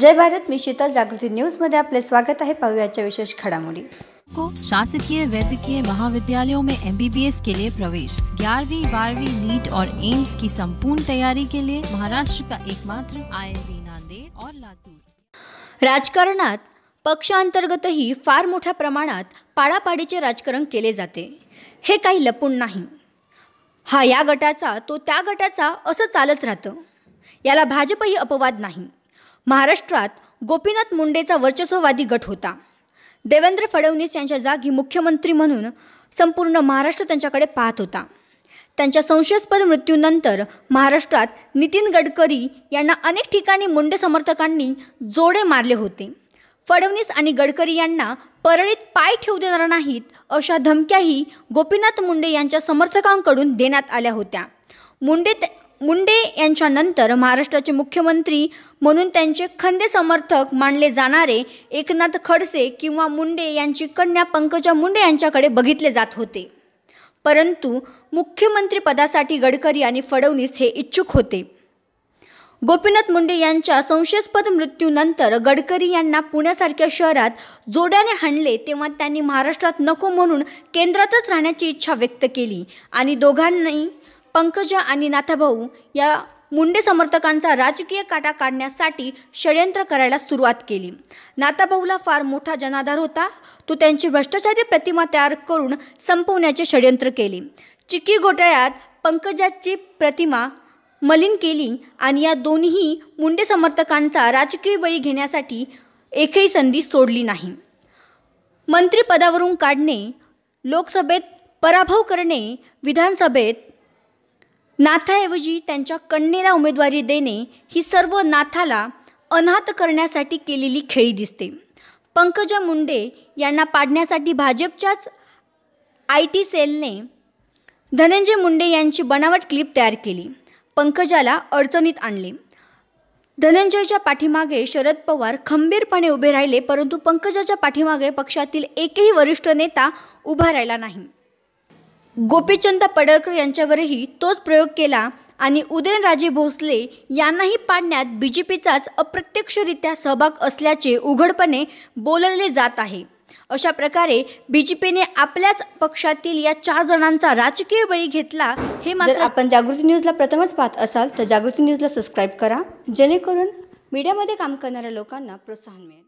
जय भारत मी शीतल जागृती मध्ये आपले स्वागत आहे पाहुयाच्या विशेष घडामोडी को शासकीय वैद्यकीय महाविद्यालयों में एम के लिए प्रवेश ग्यारहवीं बारहवीं नीट और एम्स की संपूर्ण तैयारी के लिए महाराष्ट्र का एकमात्र आई नांदेड़ और लातूर राजकारणात पक्षांतर्गतही फार मोठ्या प्रमाणात पाडापाडीचे राजकारण केले जाते हे काही लपून नाही हा या गटाचा तो त्या गटाचा असं चालत राहतं याला भाजपही अपवाद नाही महाराष्ट्रात गोपीनाथ मुंडेचा वर्चस्ववादी गट होता देवेंद्र फडणवीस यांच्या जागी मुख्यमंत्री म्हणून संपूर्ण महाराष्ट्र त्यांच्याकडे पाहत होता त्यांच्या संशयास्पद मृत्यूनंतर महाराष्ट्रात नितीन गडकरी यांना अनेक ठिकाणी मुंडे समर्थकांनी जोडे मारले होते फडणवीस आणि गडकरी यांना परळीत पाय ठेवू देणार नाहीत अशा धमक्याही गोपीनाथ मुंडे यांच्या समर्थकांकडून देण्यात आल्या होत्या मुंडे मुंडे यांच्यानंतर महाराष्ट्राचे मुख्यमंत्री म्हणून त्यांचे खंदे समर्थक मानले जाणारे एकनाथ खडसे किंवा मुंडे यांची कन्या पंकजा मुंडे यांच्याकडे बघितले जात होते परंतु मुख्यमंत्री पदासाठी गडकरी आणि फडणवीस हे इच्छुक होते गोपीनाथ मुंडे यांच्या संशयास्पद मृत्यूनंतर गडकरी यांना पुण्यासारख्या शहरात जोड्याने हाणले तेव्हा त्यांनी महाराष्ट्रात नको म्हणून केंद्रातच राहण्याची इच्छा व्यक्त केली आणि दोघांनी पंकजा आणि नाथाभाऊ या मुंडे समर्थकांचा राजकीय काटा काढण्यासाठी षडयंत्र करायला सुरुवात केली नाथाभाऊला फार मोठा जनाधार होता तो त्यांची भ्रष्टाचारी प्रतिमा तयार करून संपवण्याचे षड्यंत्र केले चिक्की घोटाळ्यात पंकजाची प्रतिमा मलिन केली आणि या दोन्ही मुंडे समर्थकांचा राजकीय बळी घेण्यासाठी एकही संधी सोडली नाही मंत्रिपदावरून काढणे लोकसभेत पराभव करणे विधानसभेत नाथाऐवजी त्यांच्या कन्येला उमेदवारी देणे ही सर्व नाथाला अनाथ करण्यासाठी केलेली खेळी दिसते पंकजा मुंडे यांना पाडण्यासाठी भाजपच्याच आय टी सेलने धनंजय मुंडे यांची बनावट क्लिप तयार केली पंकजाला अडचणीत आणले धनंजयच्या पाठीमागे शरद पवार खंबीरपणे उभे राहिले परंतु पंकजाच्या पाठीमागे पक्षातील एकही वरिष्ठ नेता उभा राहिला नाही गोपीचंद पडळकर यांच्यावरही तोच प्रयोग केला आणि उदयनराजे भोसले यांनाही पाडण्यात बी जे पीचाच अप्रत्यक्षरित्या सहभाग असल्याचे उघडपणे बोलले जात आहे अशा प्रकारे बी जे पीने आपल्याच पक्षातील या चार जणांचा राजकीय बळी घेतला हे मात्र आपण जागृती न्यूजला प्रथमच पाहत असाल तर जागृती न्यूजला सबस्क्राईब करा जेणेकरून मीडियामध्ये काम करणाऱ्या लोकांना प्रोत्साहन मिळेल